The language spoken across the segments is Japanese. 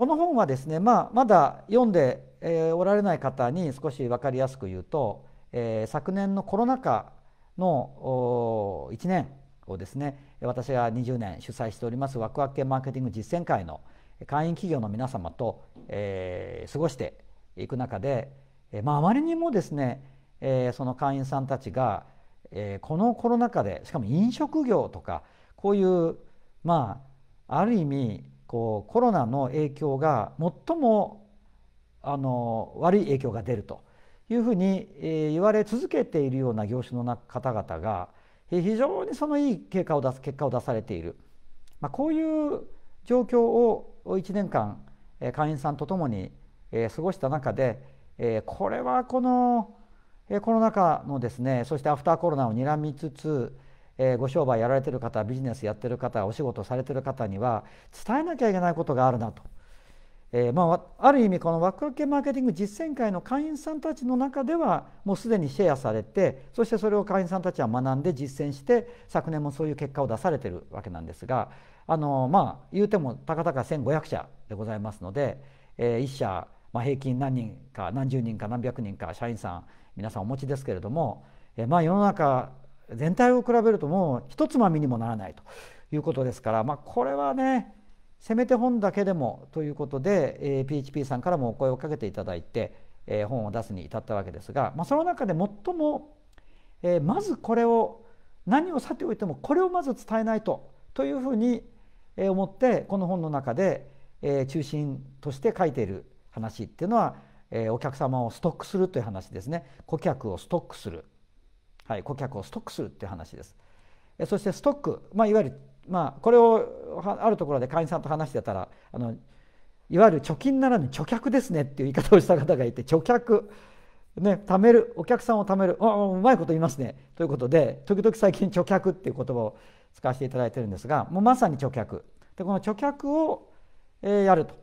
この本はですね、まあ、まだ読んで、えおられない方に少し分かりやすく言うと、えー、昨年のコロナ禍の1年をですね私が20年主催しておりますワクワク系マーケティング実践会の会員企業の皆様と、えー、過ごしていく中で、えまあ、まりにもですね、えその会員さんたちが、えこのコロナ禍でしかも飲食業とかこういうまあある意味こうコロナの影響が最もあの悪い影響が出るというふうに、え言われ続けているような業種の方々が非常にそのいい結果を出す結果を出されている、まあ、こういう状況を1年間会員さんと共に過ごした中でこれはこのコロナ禍のですねそしてアフターコロナを睨みつつえー、ご商売やられてる方ビジネスやってる方お仕事されてる方には伝えなきゃいけないことがあるなと、えー、まあ、ある意味このワクワク系マーケティング実践会の会員さんたちの中ではもうすでにシェアされてそしてそれを会員さんたちは学んで実践して昨年もそういう結果を出されてるわけなんですがあのまあ言うてもたかたか1,500社でございますので、えー、1社、まあ、平均何人か何十人か何百人か社員さん皆さんお持ちですけれども、えー、まあ世の中全体を比べるともう一つまみにもならないということですから、まあ、これはねせめて本だけでもということで、えー、PHP さんからもお声をかけていただいて、えー、本を出すに至ったわけですが、まあ、その中で最も、えー、まずこれを何をさておいてもこれをまず伝えないとというふうに思ってこの本の中で、えー、中心として書いている話っていうのは、えー、お客様をストックするという話ですね顧客をストックするはい、顧客をストックするっていう話です。そしてストック、まあ、いわゆる、まあ、これをあるところで会員さんと話してたらあのいわゆる貯金ならぬ貯客ですねっていう言い方をした方がいて貯客、ね、貯めるお客さんを貯めるうまいこと言いますねということで時々最近貯客っていう言葉を使わせていただいてるんですがもうまさに貯客でこの貯客を、えやると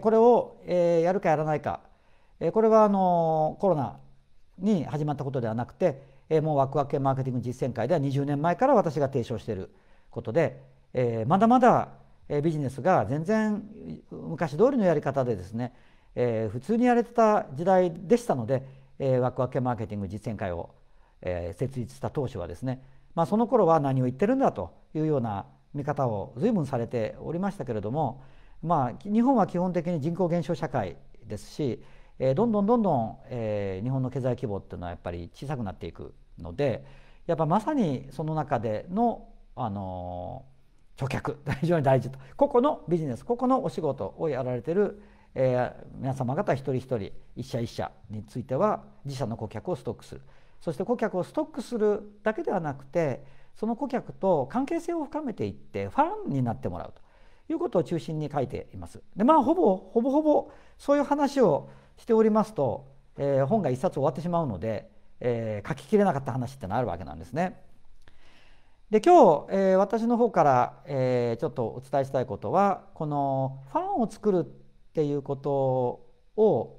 これを、えやるかやらないか、えこれはあのコロナに始まったことではなくてえもうワクワク系マーケティング実践会では20年前から私が提唱していることで、えまだまだビジネスが全然昔通りのやり方でですね、え普通にやれてた時代でしたので、えワクワク系マーケティング実践会を、え設立した当初はですね、まあ、その頃は何を言ってるんだというような見方を随分されておりましたけれども、まあ、日本は基本的に人口減少社会ですしえどんどんどんどん、え日本の経済規模っていうのはやっぱり小さくなっていくのでやっぱまさにその中での、あのー、客 非常に大事と個々のビジネス個々のお仕事をやられてる、え皆様方一人一人一社一社については自社の顧客をストックするそして顧客をストックするだけではなくてその顧客と関係性を深めていってファンになってもらうということを中心に書いています。でまあほぼほぼほぼそういう話をしておりますと、えー、本が1冊終わってしまうので、えー、書ききれなかった話ってのあるわけなんですね。で今日、えー、私の方から、えー、ちょっとお伝えしたいことはこのファンを作るっていうことを、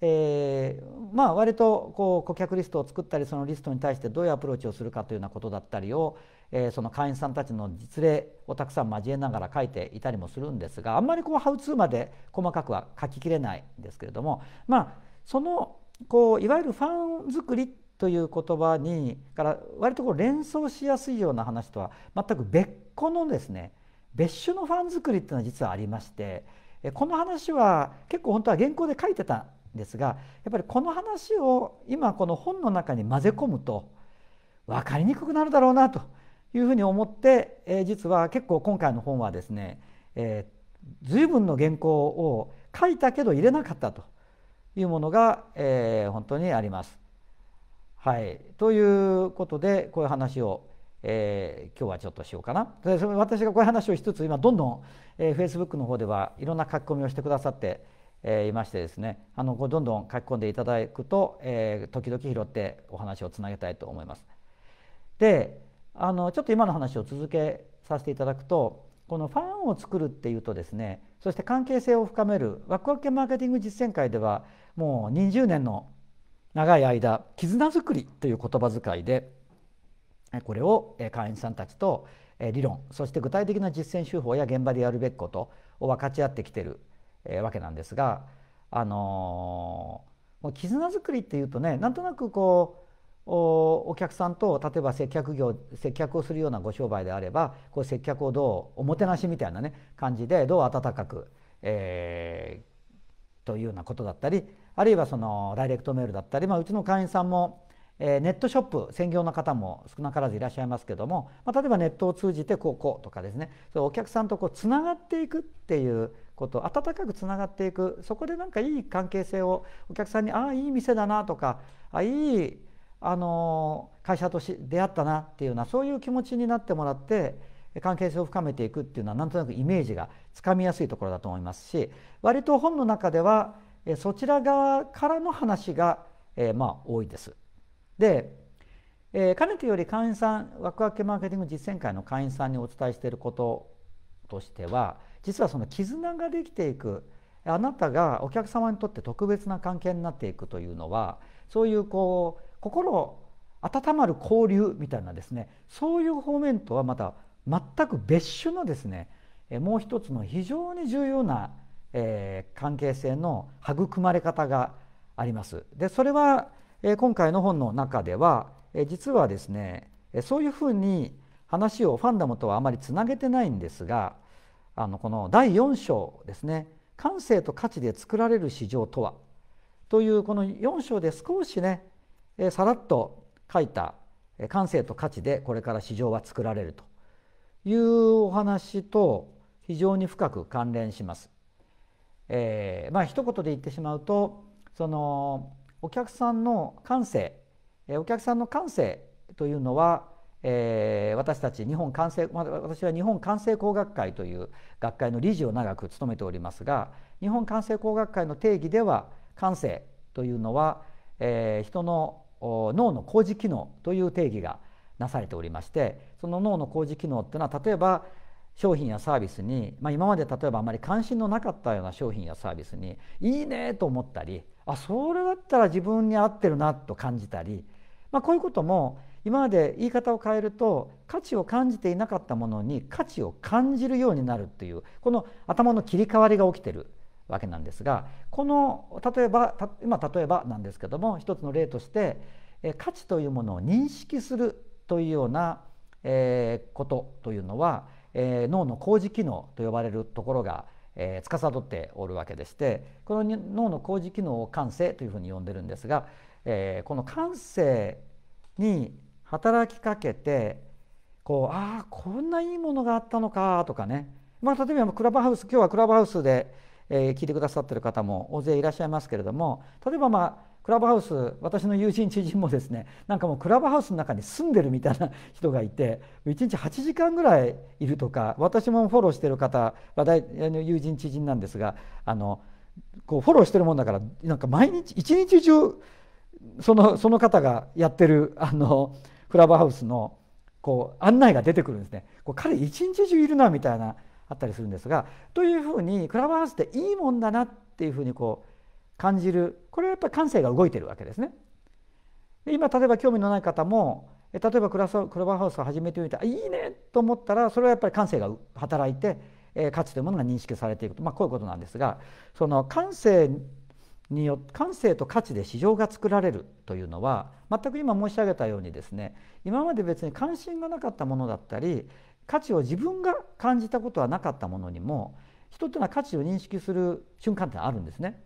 えー、まあ割とこう顧客リストを作ったりそのリストに対してどういうアプローチをするかというようなことだったりを、えー、その会員さんたちの実例をたくさん交えながら書いていたりもするんですがあんまりこうハウツーまで細かくは書ききれないんですけれどもまあそのこういわゆるファン作りという言葉にから割とこう連想しやすいような話とは全く別個のですね別種のファン作りっていうのは実はありましてこの話は結構本当は原稿で書いてたんですがやっぱりこの話を今この本の中に混ぜ込むと分かりにくくなるだろうなというふうに思って、えー、実は結構今回の本はですね、えー、随分の原稿を書いたけど入れなかったというものが、えー、本当にあります。はい、ということでこういう話を、えー、今日はちょっとしようかな。でその私がこういう話をしつつ今どんどん、えー、Facebook の方ではいろんな書き込みをしてくださって、えー、いましてですねあのこうどんどん書き込んでいただくと、えー、時々拾ってお話をつなげたいと思います。であのちょっと今の話を続けさせていただくとこのファンを作るっていうとですねそして関係性を深めるワクワク系マーケティング実践会ではもう20年の長い間絆づくりという言葉遣いでこれを会員さんたちと理論そして具体的な実践手法や現場でやるべきことを分かち合ってきてるわけなんですがあの絆づくりっていうとねなんとなくこうお客さんと例えば接客業接客をするようなご商売であればこう接客をどうおもてなしみたいなね感じでどう温かく、えー、というようなことだったりあるいはそのダイレクトメールだったり、まあ、うちの会員さんも、えー、ネットショップ専業の方も少なからずいらっしゃいますけども、まあ、例えばネットを通じてこうこうとかですねお客さんとこうつながっていくっていうこと温かくつながっていくそこでなんかいい関係性をお客さんにああいい店だなとかあいいあの会社とし出会ったなっていうようなそういう気持ちになってもらって関係性を深めていくっていうのはなんとなくイメージがつかみやすいところだと思いますし割と本の中ではそちら側からの話が、えー、まあ多いです。で、えー、かねてより会員さんワクワクマーケティング実践会の会員さんにお伝えしていることとしては実はその絆ができていくあなたがお客様にとって特別な関係になっていくというのはそういうこう心温まる交流みたいなですねそういう方面とはまた全く別種のですねもう一つの非常に重要な、えー、関係性の育まれ方があります。でそれは、えー、今回の本の中では、えー、実はですねそういうふうに話をファンダムとはあまりつなげてないんですがあのこの第4章ですね「感性と価値で作られる市場とは」というこの4章で少しねえさらっと書いた感性と価値でこれから市場は作られるというお話と非常に深く関連します。えー、まあ一言で言ってしまうとそのお客さんの感性えお客さんの感性というのは、えー、私たち日本感性私は日本感性工学会という学会の理事を長く務めておりますが日本感性工学会の定義では感性というのは、えー、人の脳の工事機能という定義がなされておりましてその脳の工事機能っていうのは例えば商品やサービスに、まあ、今まで例えばあまり関心のなかったような商品やサービスにいいねと思ったりあそれだったら自分に合ってるなと感じたり、まあ、こういうことも今まで言い方を変えると価値を感じていなかったものに価値を感じるようになるっていうこの頭の切り替わりが起きてるわけなんですがこの例えば今例えばなんですけども一つの例として価値というものを認識するというようなことというのは脳の工事機能と呼ばれるところが司っておるわけでしてこの脳の工事機能を感性というふうに呼んでるんですがこの感性に働きかけてこうああこんないいものがあったのかとかねまあ例えばクラブハウス今日はクラブハウスでえ聞いてくださってる方も大勢いらっしゃいますけれども例えばまあクラブハウス私の友人知人もですねなんかもうクラブハウスの中に住んでるみたいな人がいて1日8時間ぐらいいるとか私もフォローしてる方話題の友人知人なんですがあのこうフォローしてるもんだからなんか毎日一日中そのその方がやってるあのクラブハウスのこう案内が出てくるんですねこう彼一日中いるなみたいなあったりするんですがというふうにクラブハウスっていいもんだなっていうふうにこう感じるこれはやっぱり感性が動いてるわけですね。今例えば興味のない方も例えばクラブハウスを始めてみていいねと思ったらそれはやっぱり感性が働いて価値というものが認識されていくと、まあ、こういうことなんですがその感性によ感性と価値で市場が作られるというのは全く今申し上げたようにですね今まで別に関心がなかったものだったり価値を自分が感じたことはなかったものにも人っていうのは価値を認識する瞬間ってあるんですね。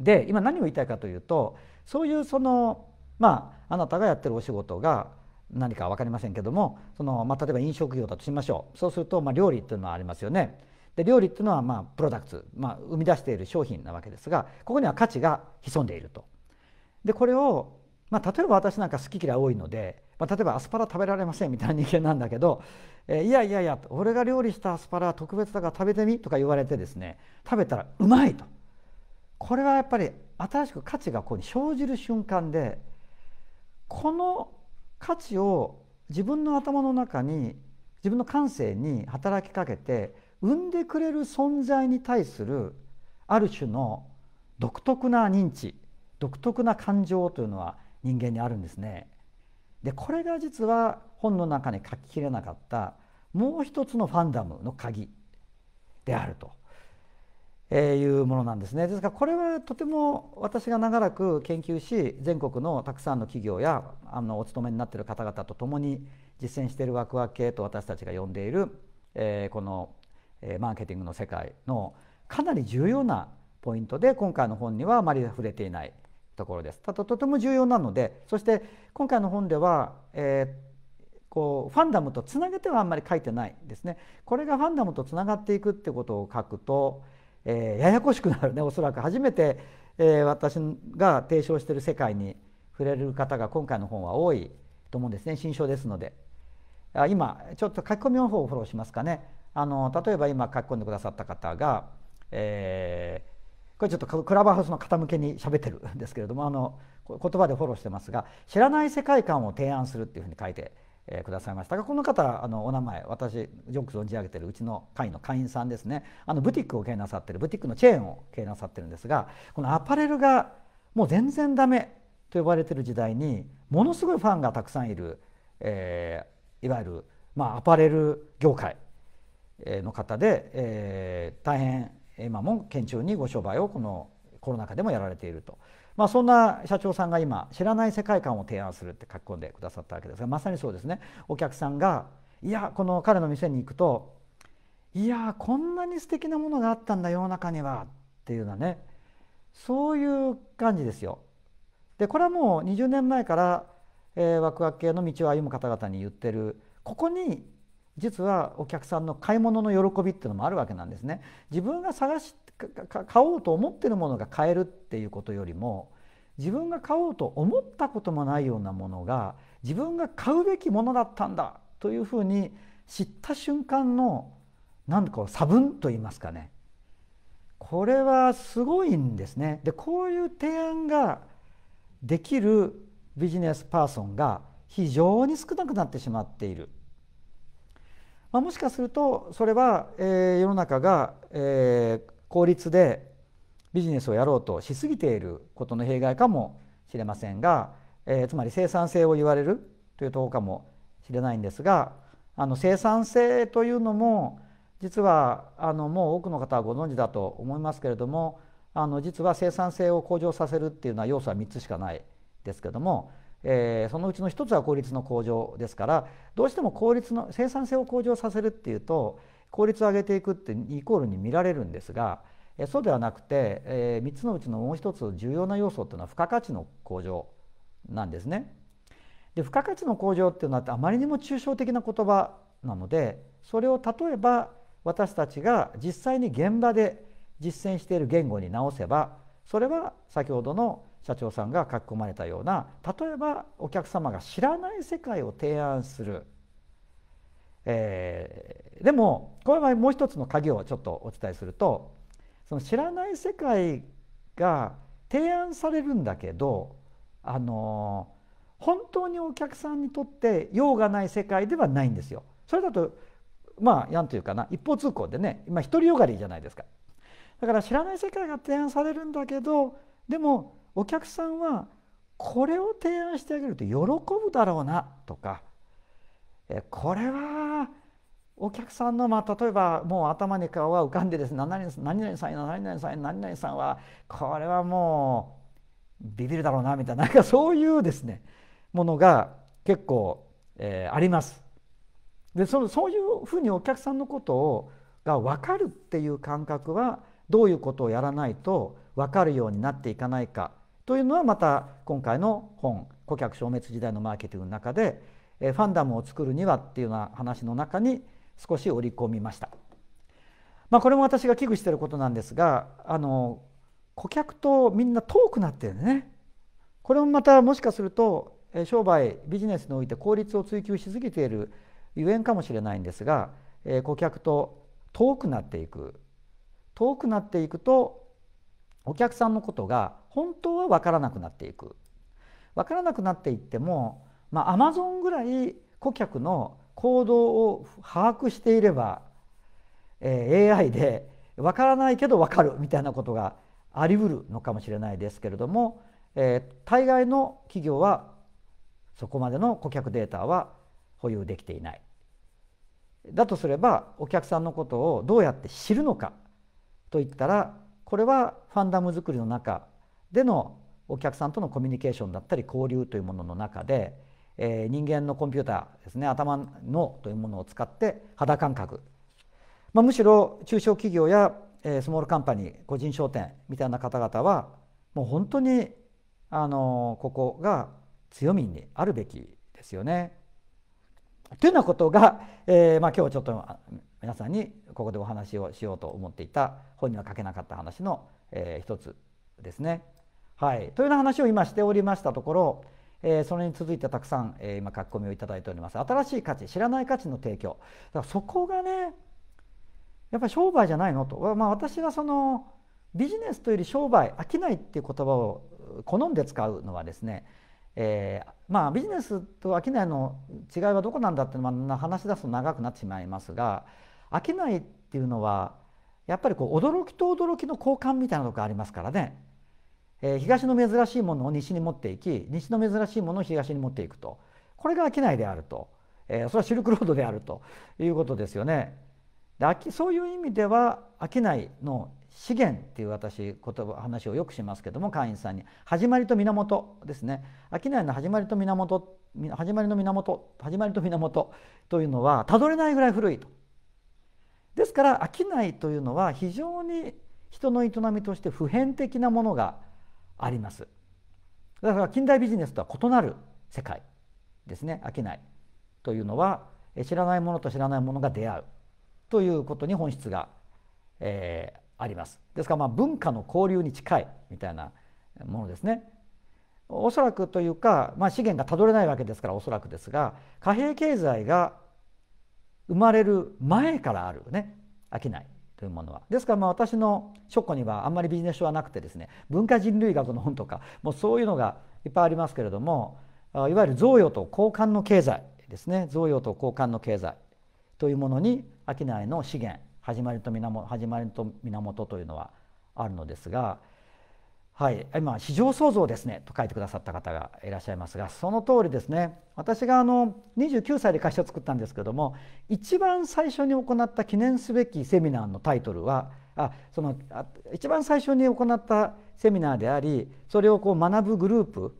で今何を言いたいかというとそういうそのまああなたがやってるお仕事が何か分かりませんけどもその、まあ、例えば飲食業だとしましょうそうすると、まあ、料理っていうのはありますよね。で料理っていうのは、まあ、プロダクツ、まあ、生み出している商品なわけですがここには価値が潜んでいると。でこれを、まあ、例えば私なんか好き嫌い多いのでまあ、例えばアスパラ食べられませんみたいな人間なんだけど、えー、いやいやいや俺が料理したアスパラは特別だから食べてみとか言われてですね食べたらうまいとこれはやっぱり新しく価値がこうに生じる瞬間でこの価値を自分の頭の中に自分の感性に働きかけて生んでくれる存在に対するある種の独特な認知独特な感情というのは人間にあるんですね。でこれが実は本の中に書ききれなかったもう一つのファンダムの鍵であると、えー、いうものなんですね。ですからこれはとても私が長らく研究し全国のたくさんの企業やあのお勤めになっている方々と共に実践しているワクワク系と私たちが呼んでいる、えー、この、えー、マーケティングの世界のかなり重要なポイントで今回の本にはあまり触れていないところです。ただとても重要なのでそして今回の本では、えー、こうファンダムとつなげてはあんまり書いてないですね。これがファンダムとつながっていくってことを書くと、えー、ややこしくなるねおそらく初めて、えー、私が提唱している世界に触れる方が今回の本は多いと思うんですね新書ですので。あ今ちょっと書き込みの方をフォローしますかね。あの例えば今書き込んでくださった方が、えーこれちょっとクラブハウスの傾けに喋ってるんですけれどもあの言葉でフォローしてますが知らない世界観を提案するっていうふうに書いてえくださいましたがこの方あのお名前私よく存じ上げてるうちの会の会員さんですねあのブティックを経営なさってるブティックのチェーンを経営なさってるんですがこのアパレルがもう全然ダメと呼ばれてる時代にものすごいファンがたくさんいる、えー、いわゆる、まあ、アパレル業界の方で、えー、大変今も堅調にご商売をこのコロナ禍でもやられていると、まあ、そんな社長さんが今知らない世界観を提案するって書き込んでくださったわけですがまさにそうですねお客さんがいやこの彼の店に行くといやこんなに素敵なものがあったんだ世の中にはっていうのはねそういう感じですよ。でこれはもう20年前から、えー、ワクワク系の道を歩む方々に言ってるここに実はお客さんの買い物の喜びっていうのもあるわけなんですね。自分が探し買おうと思ってるものが買えるっていうことよりも自分が買おうと思ったこともないようなものが自分が買うべきものだったんだというふうに知った瞬間の何か差分と言いますかねこれはすごいんですね。でこういう提案ができるビジネスパーソンが非常に少なくなってしまっている。まあ、もしかするとそれは、えー、世の中が、えー、効率でビジネスをやろうとしすぎていることの弊害かもしれませんが、えー、つまり生産性を言われるというとこかもしれないんですがあの生産性というのも実はあのもう多くの方はご存知だと思いますけれどもあの実は生産性を向上させるっていうのは要素は3つしかないですけどもえー、そのうちの一つは効率の向上ですからどうしても効率の生産性を向上させるっていうと効率を上げていくってイコールに見られるんですが、えー、そうではなくて、えー、3つのうちのもう一つ重要な要素っていうのは付加価値の向上なんですね。で付加価値の向上っていうのはあまりにも抽象的な言葉なのでそれを例えば私たちが実際に現場で実践している言語に直せばそれは先ほどの社長さんが書き込まれたような例えばお客様が知らない世界を提案する、えー、でもこの場合もう一つの鍵をちょっとお伝えするとその知らない世界が提案されるんだけどあのー、本当にお客さんにとって用がない世界ではないんですよ。それだとまあ何というかな一方通行でね今独りよがりじゃないですか。だから知らない世界が提案されるんだけどでもお客さんはこれを提案してあげると喜ぶだろうなとかこれはお客さんの、まあ、例えばもう頭に顔が浮かんでです、ね、何々さん何々さん何々さんはこれはもうビビるだろうなみたいななんかそういうですねものが結構、えー、あります。でそのそういうふうにお客さんのことをが分かるっていう感覚はどういうことをやらないと分かるようになっていかないかというのはまた今回の本「顧客消滅時代のマーケティング」の中で「ファンダムを作るには」っていうような話の中に少し織り込みました。まあ、これも私が危惧していることなんですがあの顧客とみんな遠くなってるねこれもまたもしかすると商売ビジネスにおいて効率を追求しすぎているゆえんかもしれないんですが顧客と遠くなっていく遠くなっていくとお客さんのことが本当は分からなくなっていく分からなくなっていってもまあアマゾンぐらい顧客の行動を把握していれば、えー、AI で分からないけど分かるみたいなことがありうるのかもしれないですけれども、えー、大概の企業はそこまでの顧客データは保有できていない。だとすればお客さんのことをどうやって知るのかといったらこれはファンダム作りの中でのお客さんとのコミュニケーションだったり交流というものの中で、えー、人間のコンピューターですね頭脳というものを使って肌感覚、まあ、むしろ中小企業や、えー、スモールカンパニー個人商店みたいな方々はもう本当にあのー、ここが強みにあるべきですよね。というようなことが、えーまあ、今日ちょっと皆さんにここでお話をしようと思っていた本には書けなかった話の、えー、一つですね。はい、というような話を今しておりましたところ、えー、それに続いてたくさん、えー、今書き込みをいただいております新しい価値知らない価値の提供だからそこがねやっぱり商売じゃないのと、まあ、私はそのビジネスというより商売商いっていう言葉を好んで使うのはですね、えー、まあビジネスと商いの違いはどこなんだっていうの話し出すと長くなってしまいますが商いっていうのはやっぱりこう驚きと驚きの交換みたいなとこがありますからね。えー、東の珍しいものを西に持っていき西の珍しいものを東に持っていくとこれが商いであると、えー、それはシルクロードであるということですよね。でそういう意味では商いの資源っていう私言葉話をよくしますけども会員さんに始まりと源ですね商いの始まりと源始まりの源始まりと源というのはたどれないぐらい古いと。ですから商いというのは非常に人の営みとして普遍的なものがありますだから近代ビジネスとは異なる世界ですね飽きないというのは知らないものと知らないものが出会うということに本質が、えー、ありますですからまあ文化の交流に近いみたいなものですねおそらくというか、まあ、資源がたどれないわけですからおそらくですが貨幣経済が生まれる前からあるね飽きないというものはですからまあ私の書庫にはあんまりビジネス書はなくてですね文化人類学の本とかもうそういうのがいっぱいありますけれどもいわゆる贈与と交換の経済ですね贈与と交換の経済というものに商いの資源始まりと源始まりと源というのはあるのですがはい、今「非常創造ですね」と書いてくださった方がいらっしゃいますがその通りですね私があの29歳で会社を作ったんですけども一番最初に行った記念すべきセミナーのタイトルはあそのあ一番最初に行ったセミナーでありそれをこう学ぶグループ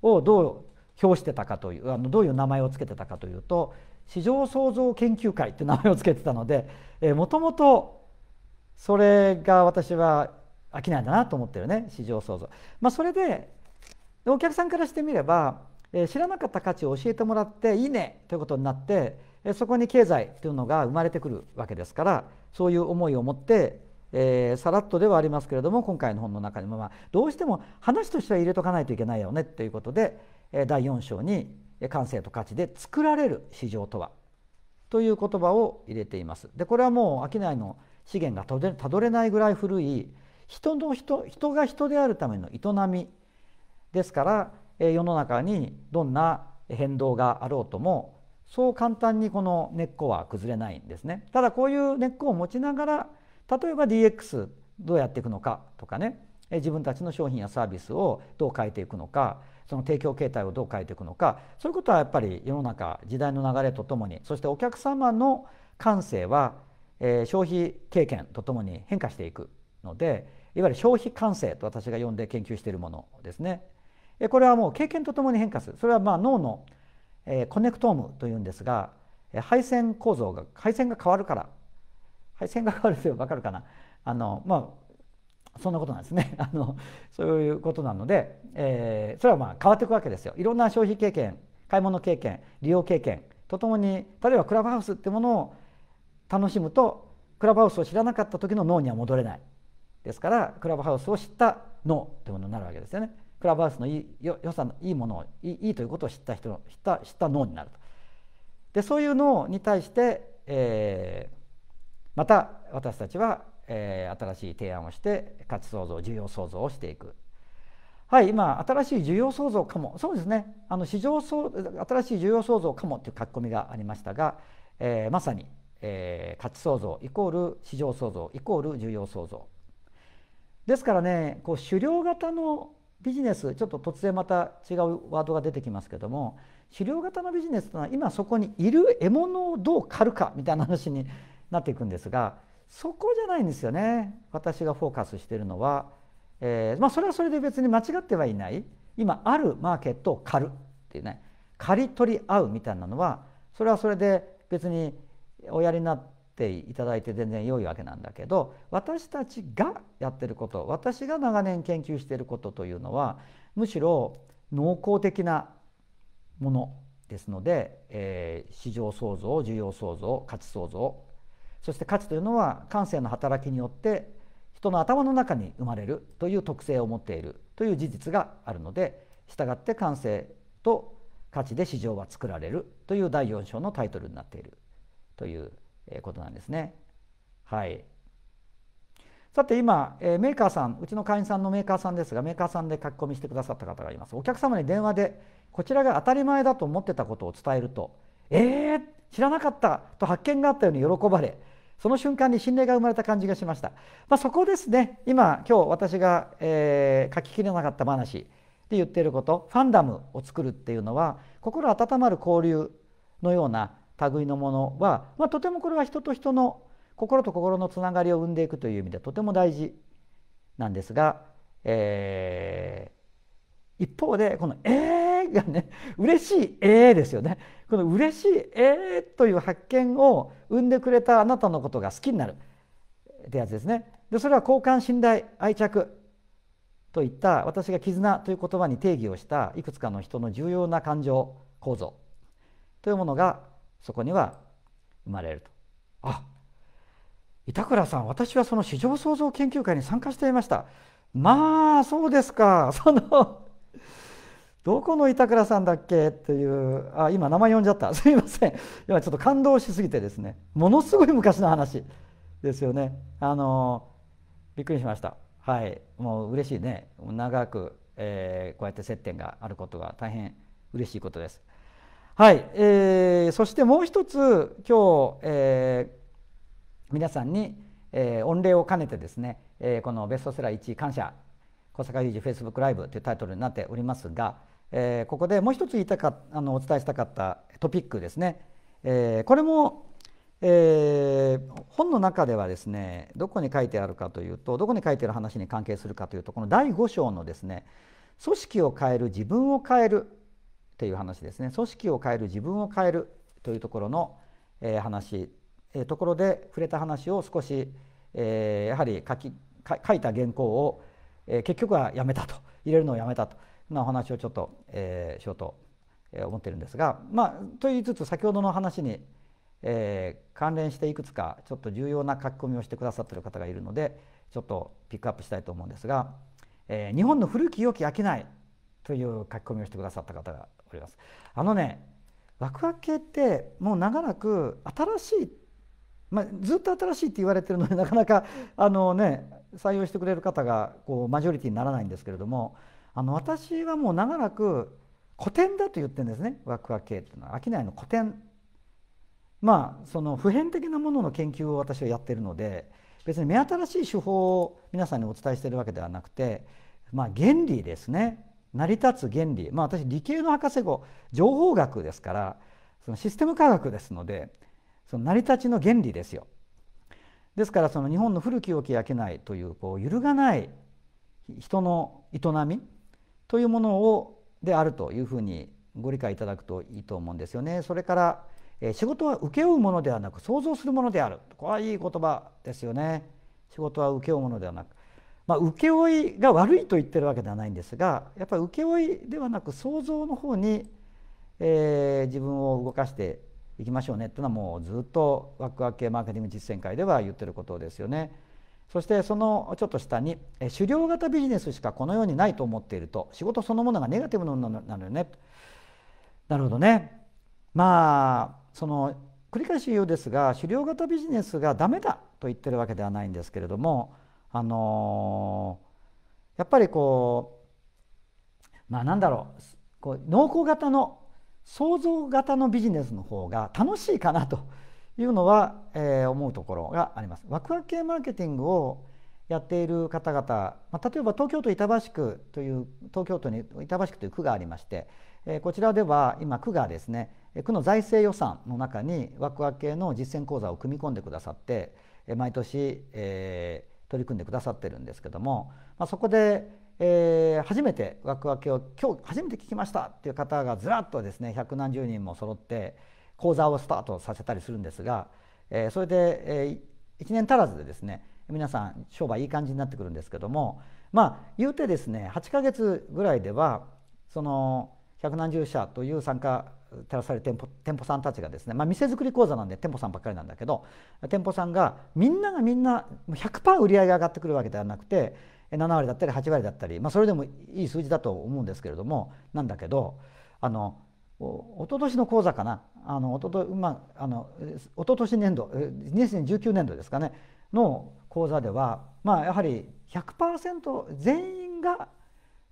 をどう表してたかというあのどういう名前を付けてたかというと「市場創造研究会」って名前を付けてたのでもともとそれが私はないだなと思ってるね市場創造、まあ、それでお客さんからしてみれば、えー、知らなかった価値を教えてもらっていいねということになって、えー、そこに経済というのが生まれてくるわけですからそういう思いを持って、えー、さらっとではありますけれども今回の本の中にも、まあ、どうしても話としては入れとかないといけないよねということで、えー、第4章に「感性と価値で作られる市場とは」という言葉を入れています。でこれはもう商いの資源がたどれないぐらい古い人の人人が人であるための営みですから世の中にどんな変動があろうともそう簡単にこの根っこは崩れないんですね。ただこういう根っこを持ちながら例えば DX どうやっていくのかとかね自分たちの商品やサービスをどう変えていくのかその提供形態をどう変えていくのかそういうことはやっぱり世の中時代の流れとともにそしてお客様の感性は、え消費経験とともに変化していくのでいわゆる消費感性と私が呼んで研究しているものですねこれはもう経験とともに変化するそれはまあ脳の、えコネクトームというんですが配線構造が配線が変わるから配線が変わるよ。分かるかなあのまあそんなことなんですね あのそういうことなので、えー、それはまあ変わっていくわけですよいろんな消費経験買い物経験利用経験とともに例えばクラブハウスってものを楽しむとクラブハウスを知らなかった時の脳には戻れないですからクラブハウスを知ったのというものになるわけですよねクラブハウスのいいよ良さのいいものをいいということを知った人の知った知った脳になるとでそういう脳に対して、えー、また私たちは、えー、新しい提案をして価値創造需要創造をしていくはい今新しい需要創造かもそうですねあの市場創新しい需要創造かもという書き込みがありましたが、えー、まさに、えー、価値創造イコール市場創造イコール需要創造ですからねこう狩猟型のビジネスちょっと突然また違うワードが出てきますけども狩猟型のビジネスというのは今そこにいる獲物をどう狩るかみたいな話になっていくんですがそこじゃないんですよね私がフォーカスしているのは、えーまあ、それはそれで別に間違ってはいない今あるマーケットを狩るっていうね刈り取り合うみたいなのはそれはそれで別におやりになっていただいて全然良いわけなんだけど私たちがやってること私が長年研究していることというのはむしろ濃厚的なものですので、えー、市場創造需要創造価値創造そして価値というのは感性の働きによって人の頭の中に生まれるという特性を持っているという事実があるので従って感性と価値で市場は作られるという第4章のタイトルになっているということなんですね。はい、さて今、えメーカーさんうちの会員さんのメーカーさんですがメーカーさんで書き込みしてくださった方がいますお客様に電話でこちらが当たり前だと思ってたことを伝えると「えー、知らなかった!」と発見があったように喜ばれその瞬間に心霊が生まれた感じがしました、まあ、そこですね今今日私が、えー、書ききれなかった話で言っていることファンダムを作るっていうのは心温まる交流のような類のものは、まあ、とてもこれは人と人の心と心のつながりを生んでいくという意味でとても大事なんですが、えー、一方でこの「えー」がね嬉しい「えー」ですよね。この嬉しい「えー」という発見を生んでくれたあなたのことが好きになるってやつですね。でそれは交換信頼愛着といった私が絆という言葉に定義をしたいくつかの人の重要な感情構造というものがそこには生まれるとあ板倉さん私はその市場創造研究会に参加していましたまあそうですか そのどこの板倉さんだっけっていうあ今名前呼んじゃったすいません今ちょっと感動しすぎてですねものすごい昔の話ですよねあのびっくりしましたはいもう嬉しいね長く、えー、こうやって接点があることが大変嬉しいことです。はい、えー、そしてもう一つ今日、えー、皆さんに、えー、御礼を兼ねてですね、えー、このベストセラー1位感謝小坂雄二フェイスブックライブというタイトルになっておりますが、えー、ここでもう一つ言いたかあのお伝えしたかったトピックですね、えー、これも、えー、本の中ではですねどこに書いてあるかというとどこに書いてある話に関係するかというとこの第5章のですね「組織を変える自分を変える」という話ですね組織を変える自分を変えるというところの、えー、話、えー、ところで触れた話を少し、えー、やはり書き書いた原稿を、えー、結局はやめたと入れるのをやめたというようなお話をちょっと、えー、しようと思ってるんですがまあと言いつつ先ほどの話に、えー、関連していくつかちょっと重要な書き込みをしてくださってる方がいるのでちょっとピックアップしたいと思うんですが「えー、日本の古き良き商い」という書き込みをしてくださった方がおります。あのねワクワク系ってもう長らく新しい、まあ、ずっと新しいって言われてるので なかなかあの、ね、採用してくれる方がこうマジョリティにならないんですけれどもあの私はもう長らく古典だと言ってるんですねワクワク系っていうのは商いの古典まあその普遍的なものの研究を私はやってるので別に目新しい手法を皆さんにお伝えしてるわけではなくて、まあ、原理ですね成り立つ原理、まあ、私理系の博士号情報学ですからそのシステム科学ですのでその成り立ちの原理ですよ。ですからその日本の古き良き焼けないというこう揺るがない人の営みというものをであるというふうにご理解いただくといいと思うんですよね。それから仕事は請け負うものではなく想像するものであるこれはいい言葉ですよね。仕事は請け負うものではなくまあ、請負が悪いと言ってるわけではないんですがやっぱり請負ではなく想像の方に、えー、自分を動かしていきましょうねっていうのはもうずっとワクワク系マーケティング実践会では言ってることですよね。そしてそのちょっと下に「狩猟型ビジネスしかこの世にないと思っていると仕事そのものがネガティブなのなよね」なるほどね。まあその繰り返し言うですが狩猟型ビジネスがダメだと言ってるわけではないんですけれどもあのー、やっぱりこうまあなんだろうこう濃厚型の創造型のビジネスの方が楽しいかなというのは、えー、思うところがあります。ワクワク系マーケティングをやっている方々、まあ、例えば東京都板橋区という東京都に板橋区という区がありまして、えー、こちらでは今区がですね区の財政予算の中にワクワク系の実践講座を組み込んでくださって毎年、えー、取り組んでくださってるんですけども、まあ、そこで、えー、初めてクワクを今日初めて聞きましたっていう方がずらっとですね百何十人も揃って講座をスタートさせたりするんですが、えー、それで、えー、1年足らずでですね皆さん商売いい感じになってくるんですけどもまあ言うてですね8ヶ月ぐらいではその百何十社という参加照らされる店舗店舗さんたちがですね、まあ、店づくり講座なんで店舗さんばっかりなんだけど店舗さんがみんながみんな100%売り上げが上がってくるわけではなくて7割だったり8割だったり、まあ、それでもいい数字だと思うんですけれどもなんだけどあのおととしの講座かなあのおとと、まあ、あのおととし年度2019年度ですかねの講座では、まあ、やはり100%全員が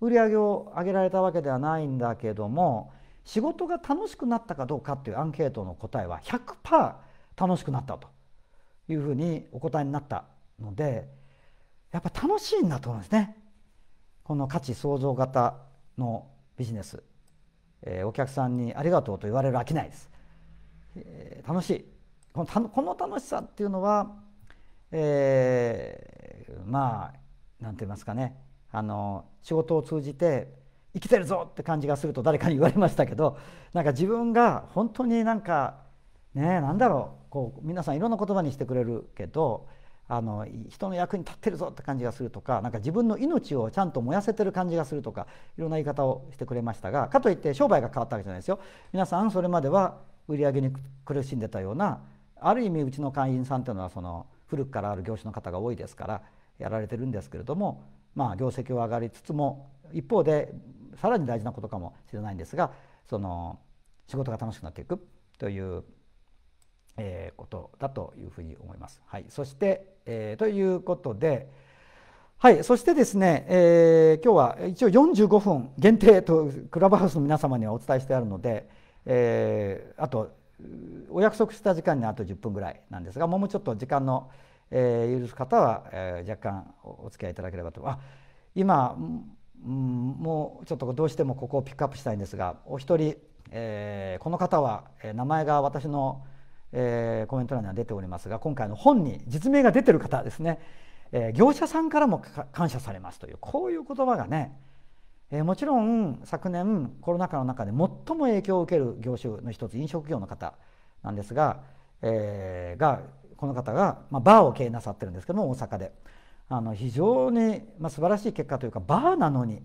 売り上げを上げられたわけではないんだけども仕事が楽しくなったかどうかっていうアンケートの答えは100%楽しくなったというふうにお答えになったのでやっぱ楽しいんだと思うんですねこの価値創造型のビジネス、えー、お客さんに「ありがとう」と言われる飽きないです、えー、楽しいこのこの楽しさっていうのは、えー、まあ何て言いますかねあの仕事を通じて生きてるぞって感じがすると誰かに言われましたけどなんか自分が本当になんかね何だろうこう皆さんいろんな言葉にしてくれるけどあの人の役に立ってるぞって感じがするとかなんか自分の命をちゃんと燃やせてる感じがするとかいろんな言い方をしてくれましたがかといって商売が変わったわけじゃないですよ。皆さんそれまでは売り上げに苦しんでたようなある意味うちの会員さんっていうのはその古くからある業種の方が多いですからやられてるんですけれどもまあ、業績は上がりつつも一方でさらに大事なことかもしれないんですがその仕事が楽しくなっていくという、えー、ことだというふうに思います。はい、そして、えー、ということで、はい、そしてですね、えー、今日は一応45分限定とクラブハウスの皆様にはお伝えしてあるので、えー、あとお約束した時間にあと10分ぐらいなんですがもうちょっと時間のえ許す方は、え若干お付き合いいただければとあ今、うん、もうちょっとどうしてもここをピックアップしたいんですがお一人、えこの方は、え名前が私の、えコメント欄には出ておりますが今回の本に実名が出てる方ですね、え業者さんからも感謝されますというこういう言葉がねえもちろん昨年コロナ禍の中で最も影響を受ける業種の一つ飲食業の方なんですが、えー、がこの方が、まあ、バーを経営なさってるんですけども大阪であの非常に、まあ、素晴らしい結果というかバーなのに、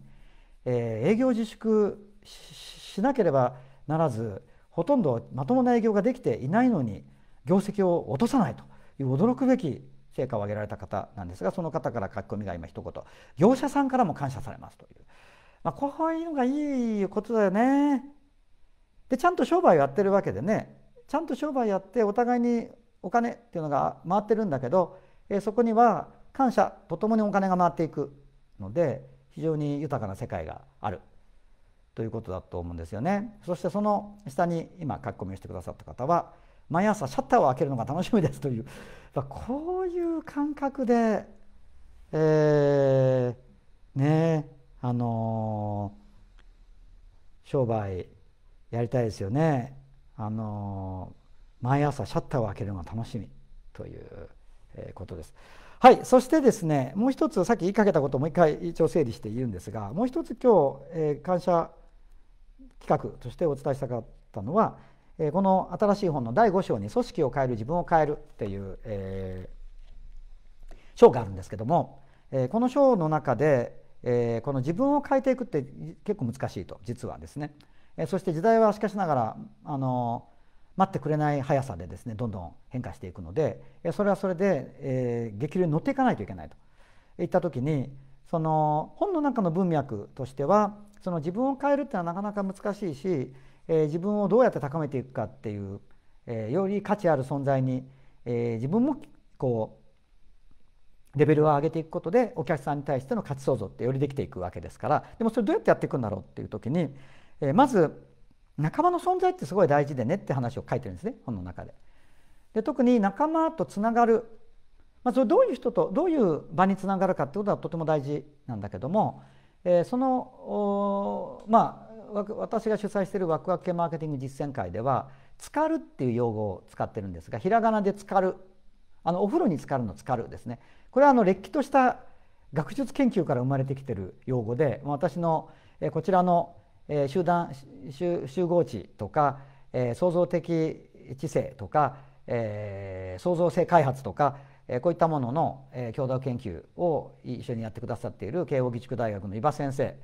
えー、営業自粛しなければならずほとんどまともな営業ができていないのに業績を落とさないという驚くべき成果を上げられた方なんですがその方から書き込みが今一言業者さんからも感謝されますという、まあ、こういうのがいいことだよね。でちゃんと商売をやってるわけでねちゃんと商売やってお互いにお金っていうのが回ってるんだけど、えそこには感謝とともにお金が回っていくので非常に豊かな世界があるということだと思うんですよね。そしてその下に今書き込みをしてくださった方は毎朝シャッターを開けるのが楽しみですという、こういう感覚で、えー、ねあのー、商売やりたいですよね。あのー毎朝シャッターを開けるのが楽しみということです。はい、そしてですねもう一つさっき言いかけたことをもう一回一応整理して言うんですがもう一つ今日、えー、感謝企画としてお伝えしたかったのは、えー、この新しい本の第5章に「組織を変える自分を変える」っていう、えー、章があるんですけども、えー、この章の中で、えー、この自分を変えていくって結構難しいと実はですね、えー、そして時代はしかしながらあのー待ってくれない速さでですねどんどん変化していくのでそれはそれで、えー、激流に乗っていかないといけないといった時にその本の中の文脈としてはその自分を変えるってのはなかなか難しいし、えー、自分をどうやって高めていくかっていう、えー、より価値ある存在に、えー、自分もこうレベルを上げていくことでお客さんに対しての価値創造ってよりできていくわけですからでもそれどうやってやっていくんだろうっていう時に、えー、まず仲間の存在ってすごい大事でねって話を書いてるんですね本の中で。で特に仲間とつながる、まあ、それどういう人とどういう場につながるかってことはとても大事なんだけども、えー、そのまあ私が主催しているワクワク系マーケティング実践会では「つかる」っていう用語を使ってるんですがひらがなで「つかる」あのお風呂に浸かるの「つかる」ですねこれはあのれっきとした学術研究から生まれてきてる用語で私のこちらのえー、集団集合値とか、えー、創造的知性とか、えー、創造性開発とか、えー、こういったものの、えー、共同研究を一緒にやってくださっている慶應義塾大学の伊庭先生、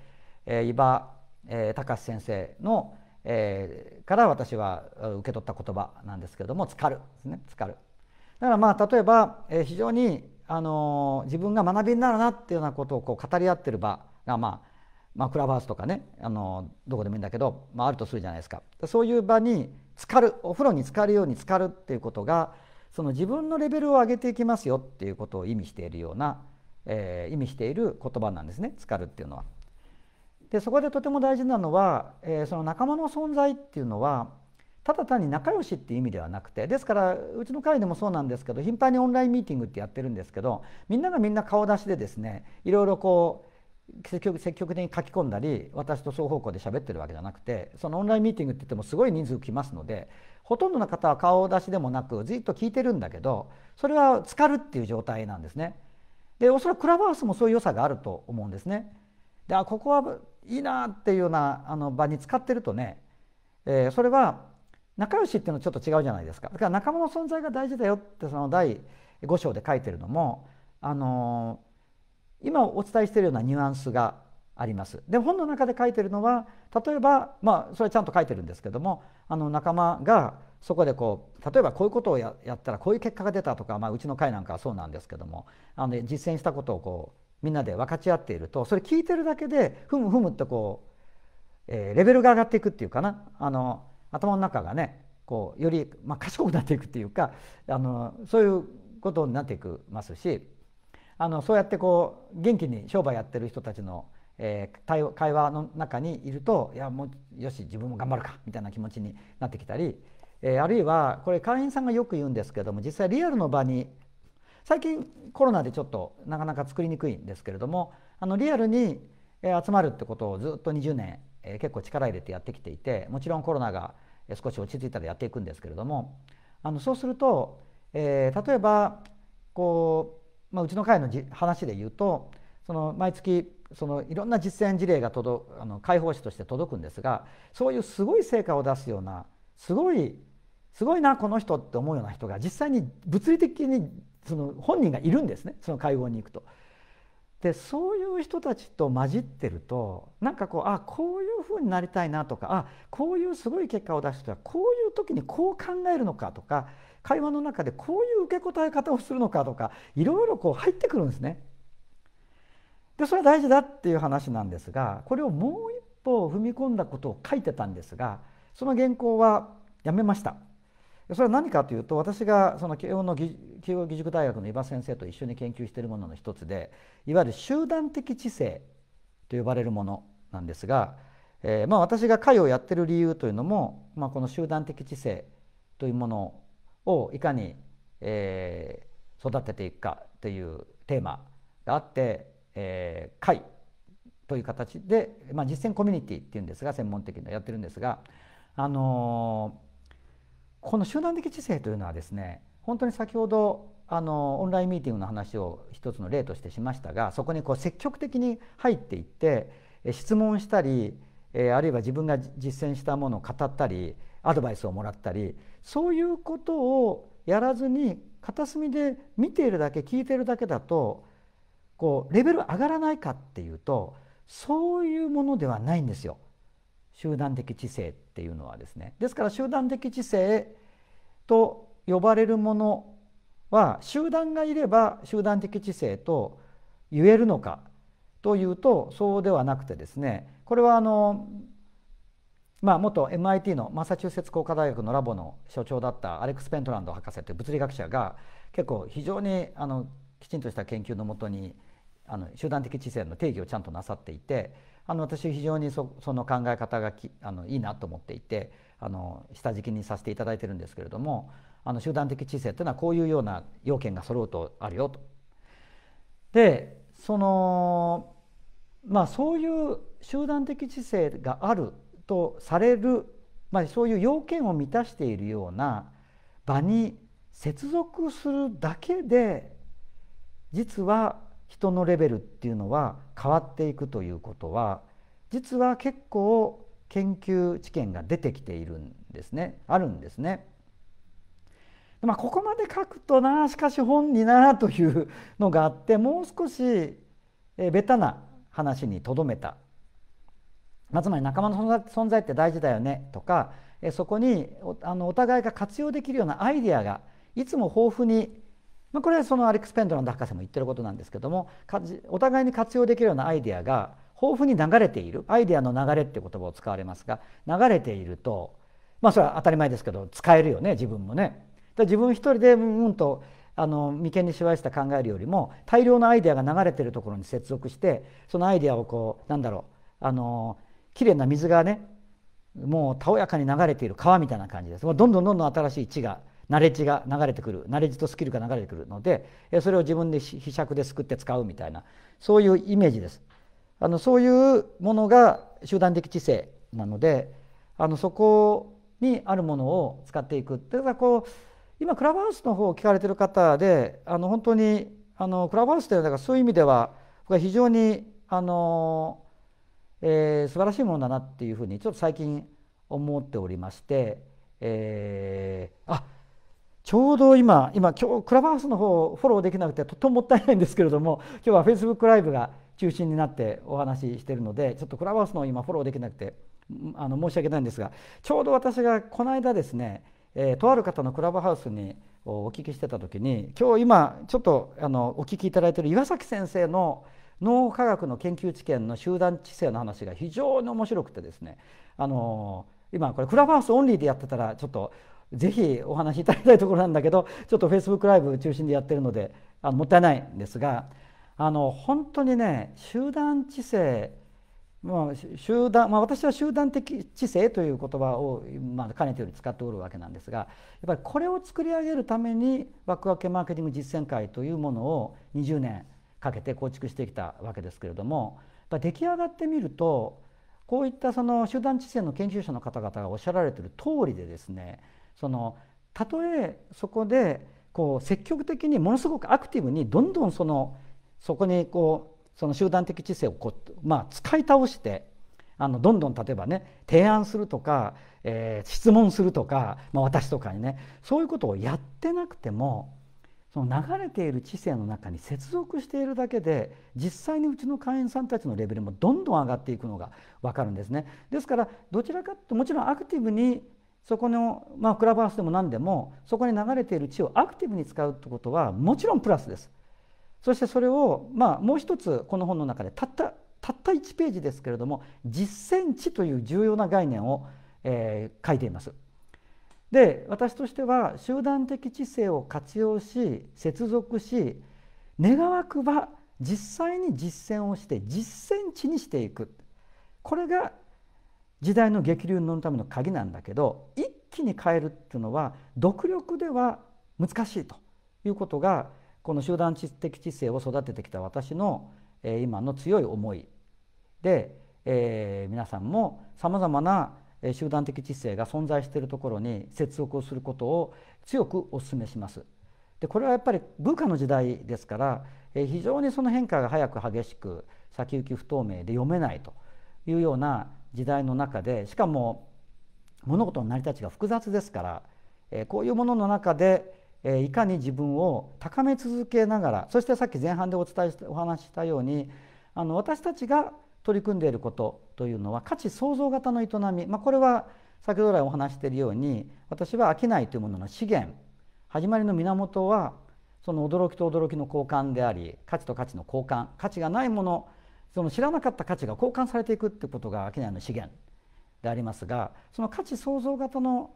えー、伊庭、えー、隆先生の、えー、から私は受け取った言葉なんですけれども「かる」ですね「る」。だからまあ例えば、えー、非常にあの自分が学びになるなっていうようなことをこう語り合ってる場がまあまあ、クラブハウスとかねあのどこでもいいんだけど、まあ、あるとするじゃないですかそういう場に浸かるお風呂に浸かるように浸かるっていうことがその自分のレベルを上げていきますよっていうことを意味しているような、えー、意味している言葉なんですね浸かるっていうのは。でそこでとても大事なのは、えー、その仲間の存在っていうのはただ単に仲良しっていう意味ではなくてですからうちの会でもそうなんですけど頻繁にオンラインミーティングってやってるんですけどみんながみんな顔出しでですねいろいろこう積極積極的に書き込んだり私と双方向で喋ってるわけじゃなくてそのオンラインミーティングって言ってもすごい人数来ますのでほとんどの方は顔出しでもなくずっと聞いてるんだけどそれは浸かるっていう状態なんですね。でおそらくクラブハウスもそういう良さがあると思うんですね。であここはいいなっていうようなあの場に使ってるとね、えー、それは仲良しっていうのはちょっと違うじゃないですか。だから仲間の存在が大事だよってその第5章で書いてるのもあのー今お伝えしているようなニュアンスがありますで本の中で書いてるのは例えばまあそれはちゃんと書いてるんですけどもあの仲間がそこでこう例えばこういうことをやったらこういう結果が出たとか、まあ、うちの会なんかはそうなんですけどもあの実践したことをこうみんなで分かち合っているとそれ聞いてるだけでふむふむってこう、えー、レベルが上がっていくっていうかなあの頭の中がねこうより、まあ、賢くなっていくっていうかあのそういうことになっていきますしあのそうやってこう元気に商売やってる人たちの、えー、会話の中にいるといやもうよし自分も頑張るかみたいな気持ちになってきたり、えー、あるいはこれ会員さんがよく言うんですけども実際リアルの場に最近コロナでちょっとなかなか作りにくいんですけれどもあのリアルに集まるってことをずっと20年、えー、結構力入れてやってきていてもちろんコロナが少し落ち着いたらやっていくんですけれどもあのそうすると、えー、例えばこうまあ、うちの会の話で言うとその毎月そのいろんな実践事例が届あの解放誌として届くんですがそういうすごい成果を出すようなすごいすごいなこの人って思うような人が実際に物理的にその本人がいるんですねその会合に行くと。でそういう人たちと混じってるとなんかこうあこういうふうになりたいなとかあこういうすごい結果を出す人はこういう時にこう考えるのかとか会話の中でこういう受け答え方をするのかとかいろいろこう入ってくるんですね。でそれは大事だっていう話なんですがこれをもう一歩踏み込んだことを書いてたんですがその原稿はやめました。それは何かというと私がその慶応の慶応義塾大学の伊庭先生と一緒に研究しているものの一つでいわゆる集団的知性と呼ばれるものなんですが、えー、まあ私が会をやってる理由というのも、まあ、この集団的知性というものをいかに、えー、育てていくかというテーマがあって、えー、会という形で、まあ、実践コミュニティっていうんですが専門的にやってるんですが、あのー、この集団的知性というのはですね本当に先ほどあのオンラインミーティングの話を一つの例としてしましたがそこにこう積極的に入っていって質問したり、えあるいは自分が実践したものを語ったりアドバイスをもらったりそういうことをやらずに片隅で見ているだけ聞いているだけだとこうレベル上がらないかっていうとそういうものではないんですよ集団的知性っていうのはですね。ですから集団的知性と呼ばれるものは集団がいれば集団的知性と言えるのかというとそうではなくてですねこれはあのまあ、元 MIT のマサチューセッツ工科大学のラボの所長だったアレックス・ペントランド博士という物理学者が結構非常にあのきちんとした研究のもとにあの集団的知性の定義をちゃんとなさっていてあの私非常にそその考え方がきあのいいなと思っていてあの下敷きにさせていただいてるんですけれどもあの集団的知性というのはこういうような要件が揃うとあるよと。でそのまあそういう集団的知性があるとされる、まあ、そういう要件を満たしているような場に接続するだけで実は人のレベルっていうのは変わっていくということは実は結構研究知見が出てきているんですねあるんですね。まあ、ここまで書くとなしかし本になというのがあってもう少しベタな話にとどめたまあ、つまり仲間の存在って大事だよねとかそこにおあのお互いが活用できるようなアイデアがいつも豊富に、まあ、これはそのアレックス・ペンドラン博士も言ってることなんですけどもお互いに活用できるようなアイデアが豊富に流れているアイデアの流れっていう言葉を使われますが流れているとまあそれは当たり前ですけど使えるよね自分もね。だ自分一人でうんとあの眉間にしわした考えるよりも大量のアイデアが流れてるところに接続してそのアイデアをこうなんだろうあのきれいな水がねもうたおやかに流れている川みたいな感じですもうどんどんどんどん新しい地がナレッジが流れてくるナレッジとスキルが流れてくるのでそれを自分でひしですくって使うみたいなそういうイメージですあのそういうものが集団的知性なのであのそこにあるものを使っていくだからこう今クラブハウスの方を聞かれてる方であの本当にあのクラブハウスというのはだからそういう意味では僕は非常にあのえー、素晴らしいものだなっていうふうにちょっと最近思っておりまして、えー、あちょうど今今今日クラブハウスの方フォローできなくてとってももったいないんですけれども今日はフェイスブックライブが中心になってお話ししてるのでちょっとクラブハウスの今フォローできなくてあの申し訳ないんですがちょうど私がこの間ですね、えー、とある方のクラブハウスにお聞きしてた時に今日今ちょっとあのお聞きいただいている岩崎先生の「脳科学の研究知見の集団知性の話が非常に面白くてですねあのー、今これクラファースオンリーでやってたらちょっとぜひお話しいただきたいところなんだけどちょっとフェイスブックライブ中心でやってるのであのもったいないんですがあの本当にね集団知性まあ、集団、まあ、私は集団的知性という言葉を、まあ、かねてより使っておるわけなんですがやっぱりこれを作り上げるためにワクワクマーケティング実践会というものを20年かけて構築してきたわけですけれども出来上がってみるとこういったその集団知性の研究者の方々がおっしゃられてる通りでですねそのたとえそこでこう積極的にものすごくアクティブにどんどんそのそこにこうその集団的知性をこう、まあ、使い倒してあのどんどん例えばね提案するとか、えー、質問するとか、まあ、私とかにねそういうことをやってなくてもその流れている知性の中に接続しているだけで実際にうちの会員さんたちのレベルもどんどん上がっていくのが分かるんですね。ですからどちらかってもちろんアクティブにそこの、まあ、クラブハウスでも何でもそこに流れている地をアクティブに使うってことはもちろんプラスです。そしてそれを、まあ、もう一つこの本の中でたったたった1ページですけれども実践地という重要な概念を、えー、書いています。で私としては集団的知性を活用し接続し願わくば実際に実践をして実践地にしていくこれが時代の激流のための鍵なんだけど一気に変えるっていうのは独力では難しいということがこの集団的知性を育ててきた私の、えー、今の強い思いで、えー、皆さんもさまざまな集団的知性が存在しているところに接続をすることを強くお勧めします。でこれはやっぱり文化の時代ですから非常にその変化が早く激しく先行き不透明で読めないというような時代の中でしかも物事の成り立ちが複雑ですからこういうものの中でいかに自分を高め続けながらそしてさっき前半でお伝えしてお話ししたようにあの私たちが取り組んでいることというのは価値創造型の営み、まあ、これは先ほど来お話しているように私は商いというものの資源始まりの源はその驚きと驚きの交換であり価値と価値の交換価値がないものその知らなかった価値が交換されていくってことが商いの資源でありますがその価値創造型の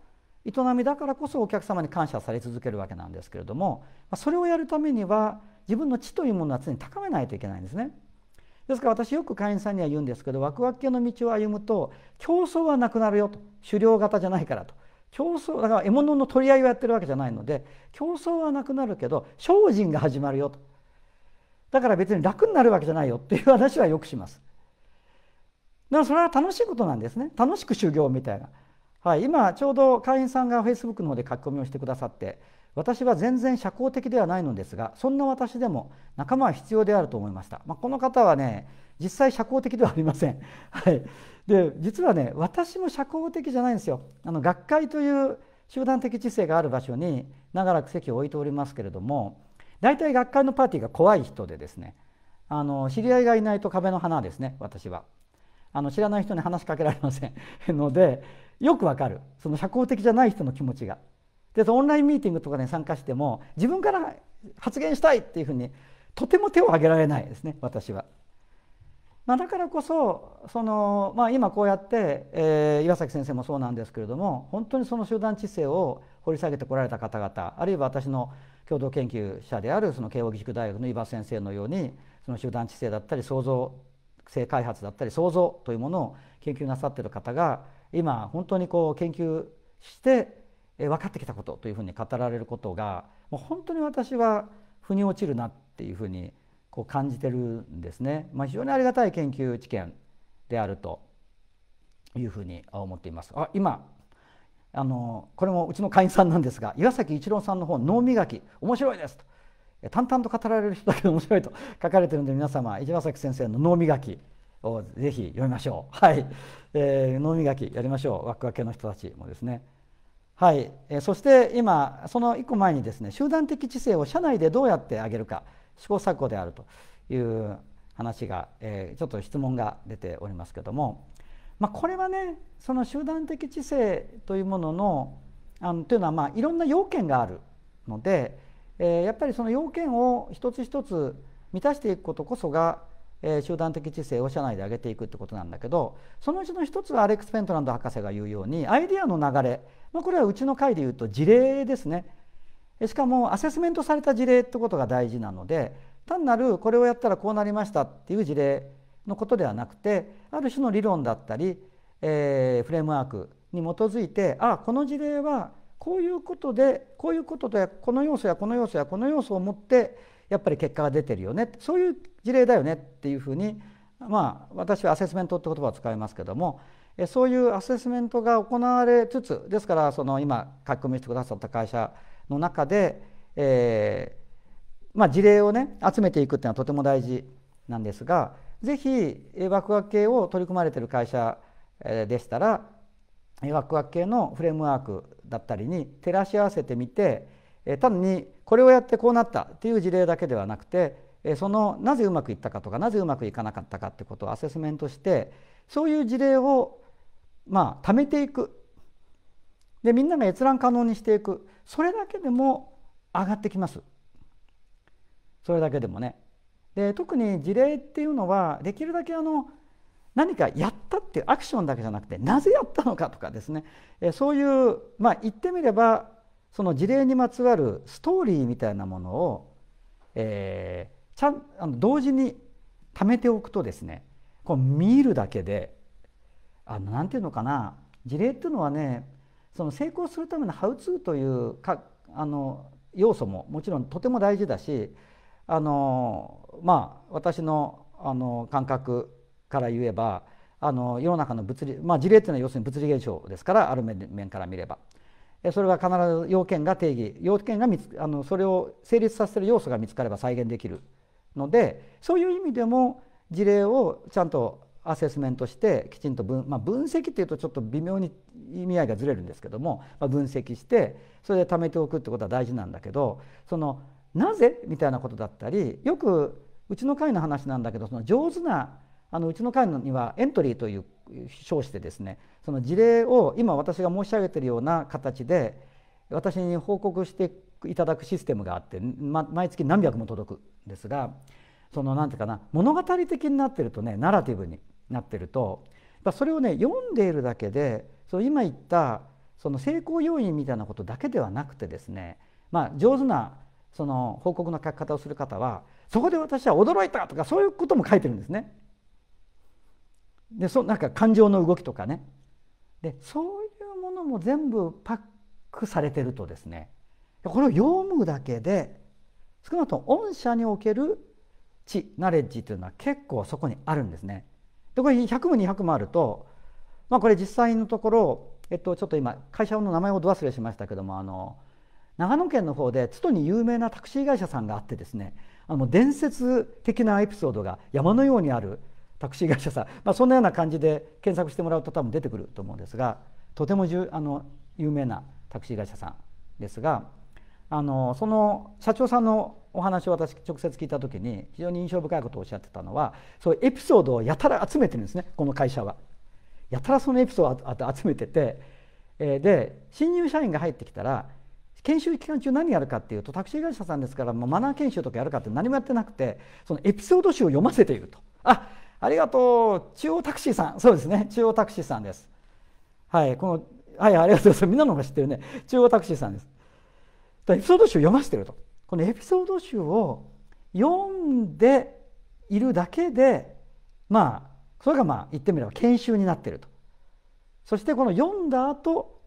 営みだからこそお客様に感謝され続けるわけなんですけれどもそれをやるためには自分の知というものは常に高めないといけないんですね。ですから私よく会員さんには言うんですけどワクワク系の道を歩むと競争はなくなるよと狩猟型じゃないからと競争だから獲物の取り合いをやってるわけじゃないので競争はなくなるけど精進が始まるよとだから別に楽になるわけじゃないよっていう話はよくします。だからそれは楽しいことなんですね楽しく修行みたいな。はい、今ちょうど会員さんがフェイスブックの方で書き込みをしてくださって私は全然社交的ではないのですがそんな私でも仲間は必要であると思いました、まあ、この方はね実際社交的ではありません、はい、で実はね私も社交的じゃないんですよあの学会という集団的知性がある場所に長らく席を置いておりますけれども大体学会のパーティーが怖い人でですねあの知り合いがいないと壁の花ですね私はあの知らない人に話しかけられませんのでよくわかるその社交的じゃない人の気持ちがでオンラインミーティングとかに、ね、参加しても自分から発言したいっていうふうにとても手を挙げられないですね私は。まあ、だからこそその、まあ、今こうやって、えー、岩崎先生もそうなんですけれども本当にその集団知性を掘り下げてこられた方々あるいは私の共同研究者であるその慶應義塾大学の岩先生のようにその集団知性だったり創造性開発だったり創造というものを研究なさってる方が今本当にこう研究して分かってきたことというふうに語られることがもう本当に私は腑に落ちるなっていうふうにこう感じてるんですね、まあ、非常にありがたい研究知見であるというふうに思っています。あ今あのこれもうちの会員さんなんですが岩崎一郎さんの本「脳磨き面白いです」と淡々と語られる人だけど面白いと 書かれてるんで皆様一崎先生の脳磨きをぜひ読みましょう。はい、えー、脳磨きやりましょう。ワクワクの人たちもですね。はい、えそして今その1個前にですね集団的知性を社内でどうやって上げるか試行錯誤であるという話が、えちょっと質問が出ておりますけども、まあ、これはねその集団的知性というもののあのというのは、まあ、いろんな要件があるので、えやっぱりその要件を一つ一つ満たしていくことこそがえー、集団的知性を社内で上げていくってことなんだけどそのうちの一つはアレックス・ペントランド博士が言うようにアイデアの流れ、まあ、これはうちの会でいうと事例ですねしかもアセスメントされた事例ってことが大事なので単なるこれをやったらこうなりましたっていう事例のことではなくてある種の理論だったり、えー、フレームワークに基づいてあこの事例はこういうことでこういうことでこの要素やこの要素やこの要素を持ってやっぱり結果が出てるよねそういう事例だよねっていうふうにまあ私はアセスメントって言葉を使いますけどもそういうアセスメントが行われつつですからその今書き込みしてくださった会社の中で、えーまあ、事例をね集めていくっていうのはとても大事なんですが是非ワクワク系を取り組まれてる会社でしたらワクワク系のフレームワークだったりに照らし合わせてみて単にこれをやってこうなったっていう事例だけではなくてそのなぜうまくいったかとかなぜうまくいかなかったかってことをアセスメントしてそういう事例をまあ貯めていくでみんなが閲覧可能にしていくそれだけでも上がってきますそれだけでもね。で特に事例っていうのはできるだけあの何かやったっていうアクションだけじゃなくてなぜやったのかとかですねそういうまあ言ってみればその事例にまつわるストーリーみたいなものを、えー、ちゃんあの同時に貯めておくとですねこう見るだけであのなんていうのかな事例っていうのはねその成功するためのハウツーというかあの要素ももちろんとても大事だしあのまあ私のあの感覚から言えばあの世の中の物理、まあ、事例っていうのは要するに物理現象ですからある面から見ればそれは必ず要件が定義要件があのそれを成立させる要素が見つかれば再現できるのでそういう意味でも事例をちゃんとアセスメントしてきちんと分,、まあ、分析っていうとちょっと微妙に意味合いがずれるんですけども、まあ、分析してそれで貯めておくってことは大事なんだけどそのなぜみたいなことだったりよくうちの会の話なんだけどその上手なあのうちの会にはエントリーという称してですねその事例を今私が申し上げているような形で私に報告していただくシステムがあって、ま、毎月何百も届くんですがそのてうかな物語的になってるとねナラティブになってるとそれをね読んでいるだけでその今言ったその成功要因みたいなことだけではなくてですね、まあ、上手なその報告の書き方をする方はそこで私は驚いたとかそういうことも書いてるんですね。でそなんか感情の動きとかねでそういうものも全部パックされてるとですねこれを読むだけで少なくとも御社における知ナレッジというのは結構そこにあるんですね。でこれ100も200もあると、まあ、これ実際のところ、えっと、ちょっと今会社の名前をど忘れしましたけどもあの長野県の方で都に有名なタクシー会社さんがあってですねあの伝説的なエピソードが山のようにあるタクシー会社さん、まあ、そんなような感じで検索してもらうと多分出てくると思うんですがとてもじゅあの有名なタクシー会社さんですがあのその社長さんのお話を私直接聞いた時に非常に印象深いことをおっしゃってたのはそういうエピソードをやたら集めてるんですねこの会社は。やたらそのエピソードを集めててで新入社員が入ってきたら研修期間中何やるかっていうとタクシー会社さんですからもうマナー研修とかやるかって何もやってなくてそのエピソード集を読ませていると。あありがとう中央タクシーさんそうですね中央タクシーさんですはいこのはいありがとうございますみんなの方が知ってるね中央タクシーさんですエピソード集を読ませてるとこのエピソード集を読んでいるだけでまあそれがまあ言ってみれば研修になってるとそしてこの読んだ後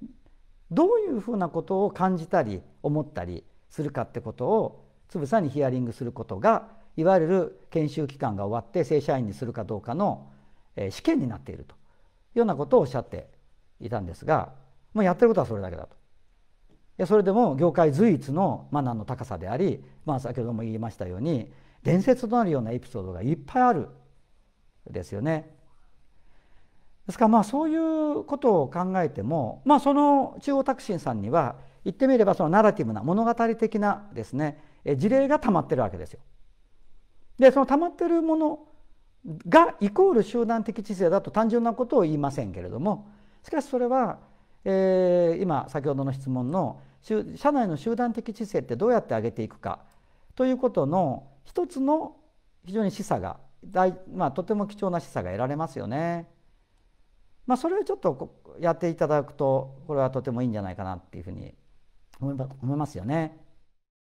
どういうふうなことを感じたり思ったりするかってことをつぶさにヒアリングすることがいわゆる研修期間が終わって正社員にするかどうかの試験になっているというようなことをおっしゃっていたんですがまやってることはそれだけだとそれでも業界随一のマナーの高さであり、まあ、先ほども言いましたように伝説となるようなエピソードがいっぱいあるですよね。ですからまあそういうことを考えても、まあ、その中央タクシーさんには言ってみればそのナラティブな物語的なですね事例がたまってるわけですよ。でその溜まってるものがイコール集団的知性だと単純なことを言いませんけれどもしかしそれは、えー、今先ほどの質問の社内の集団的知性ってどうやって上げていくかということの一つの非常に示唆が大、まあ、とても貴重な示唆が得られますよね。まあ、それをちょっとやっていただくとこれはとてもいいんじゃないかなっていうふうに思いますよね。